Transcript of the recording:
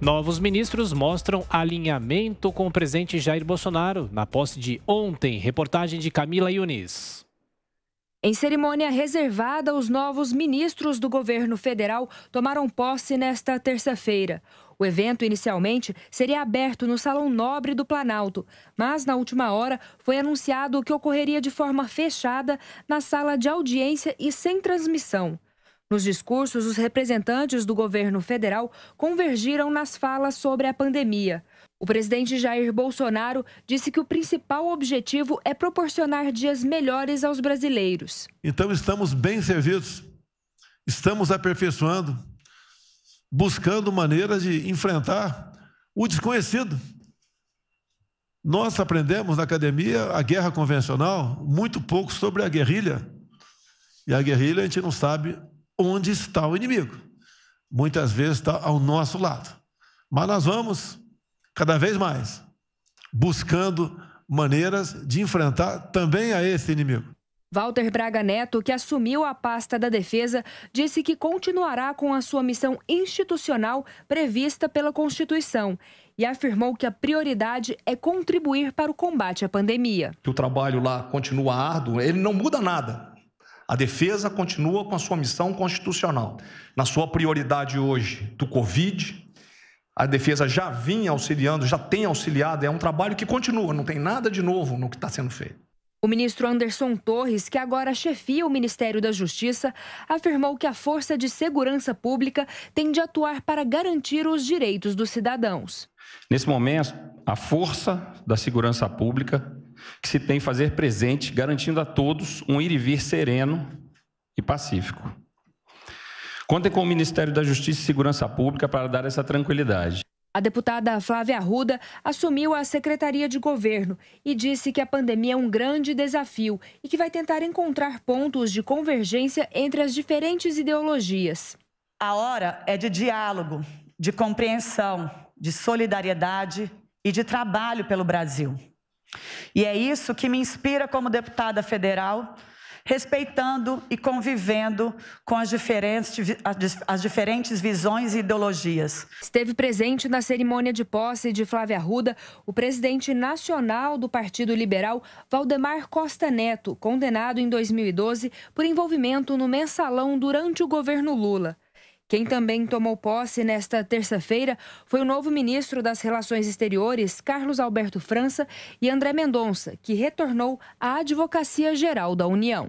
Novos ministros mostram alinhamento com o presidente Jair Bolsonaro na posse de ontem. Reportagem de Camila Yunis. Em cerimônia reservada, os novos ministros do governo federal tomaram posse nesta terça-feira. O evento inicialmente seria aberto no Salão Nobre do Planalto, mas na última hora foi anunciado que ocorreria de forma fechada na sala de audiência e sem transmissão. Nos discursos, os representantes do governo federal convergiram nas falas sobre a pandemia. O presidente Jair Bolsonaro disse que o principal objetivo é proporcionar dias melhores aos brasileiros. Então, estamos bem servidos, estamos aperfeiçoando, buscando maneiras de enfrentar o desconhecido. Nós aprendemos na academia a guerra convencional, muito pouco sobre a guerrilha. E a guerrilha a gente não sabe onde está o inimigo. Muitas vezes está ao nosso lado. Mas nós vamos, cada vez mais, buscando maneiras de enfrentar também a esse inimigo. Walter Braga Neto, que assumiu a pasta da defesa, disse que continuará com a sua missão institucional prevista pela Constituição e afirmou que a prioridade é contribuir para o combate à pandemia. O trabalho lá continua árduo, ele não muda nada. A defesa continua com a sua missão constitucional. Na sua prioridade hoje do Covid, a defesa já vinha auxiliando, já tem auxiliado, é um trabalho que continua, não tem nada de novo no que está sendo feito. O ministro Anderson Torres, que agora chefia o Ministério da Justiça, afirmou que a Força de Segurança Pública tem de atuar para garantir os direitos dos cidadãos. Nesse momento, a Força da Segurança Pública que se tem fazer presente, garantindo a todos um ir e vir sereno e pacífico. Contem com o Ministério da Justiça e Segurança Pública para dar essa tranquilidade. A deputada Flávia Arruda assumiu a Secretaria de Governo e disse que a pandemia é um grande desafio e que vai tentar encontrar pontos de convergência entre as diferentes ideologias. A hora é de diálogo, de compreensão, de solidariedade e de trabalho pelo Brasil. E é isso que me inspira como deputada federal, respeitando e convivendo com as diferentes, as diferentes visões e ideologias. Esteve presente na cerimônia de posse de Flávia Arruda o presidente nacional do Partido Liberal, Valdemar Costa Neto, condenado em 2012 por envolvimento no mensalão durante o governo Lula. Quem também tomou posse nesta terça-feira foi o novo ministro das Relações Exteriores, Carlos Alberto França, e André Mendonça, que retornou à Advocacia Geral da União.